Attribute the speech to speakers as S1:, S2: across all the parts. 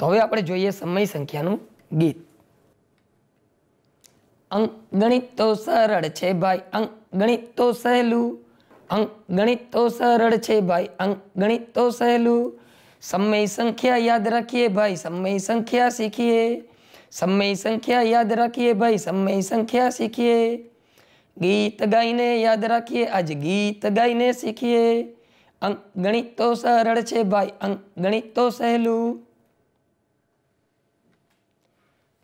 S1: તો હવે આપણે જોઈએ સમય સંખ્યાનું ગીત અંક ગણિત તો સરળ છે ભાઈ અંક ગણિત તો સહેલું અંક ગણિત તો સરળ છે ભાઈ અંક ગણિત તો સહેલું સમય સંખ્યા યાદ રાખીએ ભાઈ સમય સંખ્યા શીખીએ સમય સંખ્યા યાદ રાખીએ ભાઈ સમય સંખ્યા શીખીએ ગીત ગાઈને યાદ રાખીએ આજ ગીત ગાઈને શીખીએ અંક ગણિત તો સરળ છે ભાઈ અંક ગણિત તો સહેલું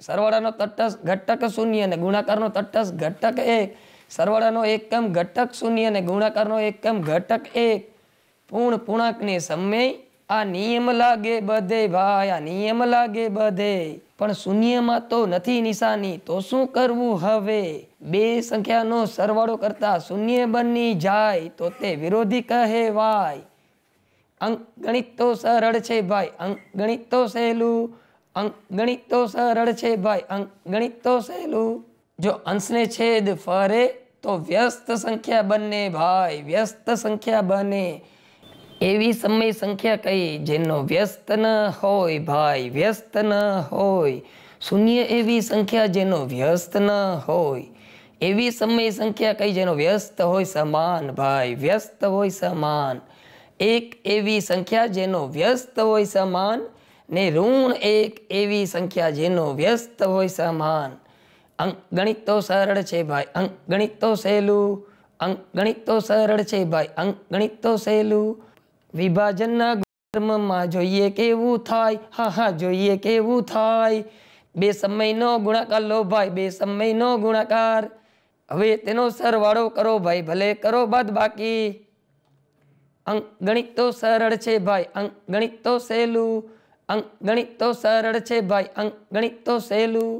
S1: સરવાળાનો તટસ્થ ઘટક શૂન્ય અને ગુણાકારનો તટસ્થ ઘટક એક સરવાળાનો એકમ ઘટક શૂન્ય અને ગુણાકારનો એકમ ઘટક એક પૂર્ણ પૂર્ણાંકને સમય આ નિયમ લાગે બધે ભાઈ આ નિયમ લાગે બધે પણ શૂન્યમાં તો નથી નિશાની તો શું કરવું હવે બે સંખ્યાનો સરવાળો કરતા શૂન્ય બની જાય તો તે વિરોધી કહેવાય અંક ગણિત તો સરળ છે ભાઈ અંક ગણિત તો સહેલું અંક ગણિત તો સરળ છે ભાઈ અંક ગણિત તો સહેલું જો અંશને છેદ ફરે તો વ્યસ્ત સંખ્યા બને ભાઈ વ્યસ્ત સંખ્યા બને એવી સમય સંખ્યા કઈ જેનો વ્યસ્ત ન હોય ભાઈ વ્યસ્ત ન હોય શૂન્ય એવી સંખ્યા જેનો વ્યસ્ત ન હોય એવી સમય સંખ્યા કઈ જેનો વ્યસ્ત હોય સમાન ભાઈ વ્યસ્ત હોય સમાન એક એવી સંખ્યા જેનો વ્યસ્ત હોય સમાન ને ઋણ એક એવી સંખ્યા જેનો વ્યસ્ત હોય સમાન અંક ગણિત તો સરળ છે ભાઈ અંક ગણિત તો સહેલું અંક ગણિત તો સરળ છે ભાઈ અંક ગણિત તો સહેલું વિભાજનના ગુણધર્મમાં જોઈએ કેવું થાય હા હા જોઈએ કેવું થાય બે સમયનો ગુણાકાર લો ભાઈ બે સમયનો ગુણાકાર હવે તેનો સરવાળો કરો ભાઈ ભલે કરો બાદ બાકી અંક ગણિત તો સરળ છે ભાઈ અંક ગણિત તો સહેલું અંક ગણિત તો સરળ છે ભાઈ અંક ગણિત તો સહેલું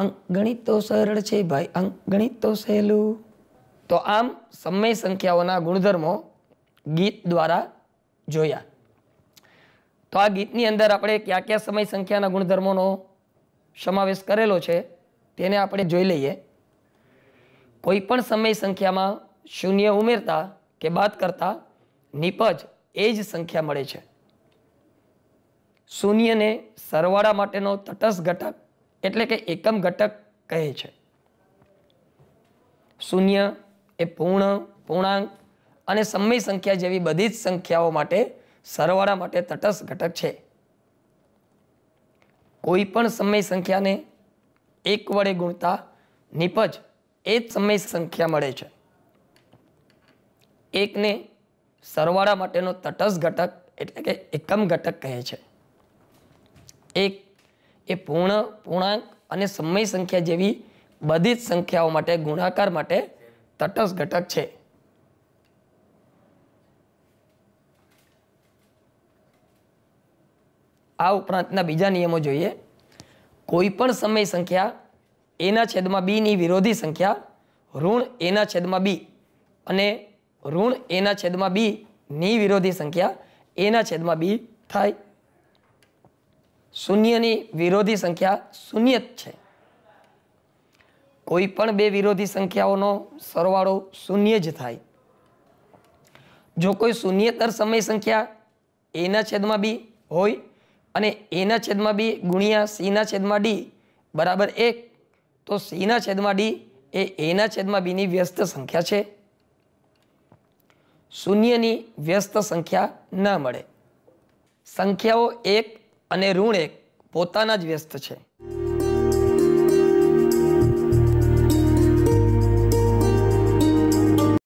S1: અંક ગણિત તો સરળ છે ભાઈ અંક ગણિત તો સહેલું તો આમ સમય સંખ્યાઓના ગુણધર્મો ગીત દ્વારા જોયા તો આ ગીતની અંદર આપણે કયા કયા સમય સંખ્યાના ગુણધર્મોનો સમાવેશ કરેલો છે તેને આપણે જોઈ લઈએ કોઈ પણ સમય સંખ્યામાં શૂન્ય ઉમેરતા કે બાદ કરતા નિપજ એ જ સંખ્યા મળે છે શૂન્યને સરવાળા માટેનો તટસ્થ ઘટક એટલે કે એકમ ઘટક કહે છે શૂન્ય એ પૂર્ણ પૂર્ણાંક અને સમય સંખ્યા જેવી બધી જ સંખ્યાઓ માટે સરવાળા માટે તટસ્થ ઘટક છે કોઈ પણ સમય સંખ્યાને એક વડે ગુણતા નિપજ એ જ સમય સંખ્યા મળે છે એકને સરવાળા માટેનો તટસ્થ ઘટક એટલે કે એકમ ઘટક કહે છે એક એ પૂર્ણ પૂર્ણાંક અને સમય સંખ્યા જેવી બધી જ સંખ્યાઓ માટે ગુણાકાર માટે તટસ્થ ઘટક છે આ ઉપરાંતના બીજા નિયમો જોઈએ કોઈ પણ સમય સંખ્યા એના છેદમાં બીની વિરોધી સંખ્યા ઋણ એના છેદમાં બી અને ઋણ એના છેદમાં બીની વિરોધી સંખ્યા એના છેદમાં બી થાય શૂન્યની વિરોધી સંખ્યા શૂન્ય જ છે કોઈ પણ બે વિરોધી સંખ્યાઓનો સરવાળો શૂન્ય જ થાય જો કોઈ શૂન્યતર સમય સંખ્યા એના છેદમાં બી હોય અને એના છેદમાં બી ગુણ્યા સીના છેદમાં ડી બરાબર એક તો સીના છેદમાં ડી એ એના છેદમાં બીની વ્યસ્ત સંખ્યા છે શૂન્યની વ્યસ્ત સંખ્યા ન મળે સંખ્યાઓ એક અને ઋણ એક પોતાના જ વ્યસ્ત છે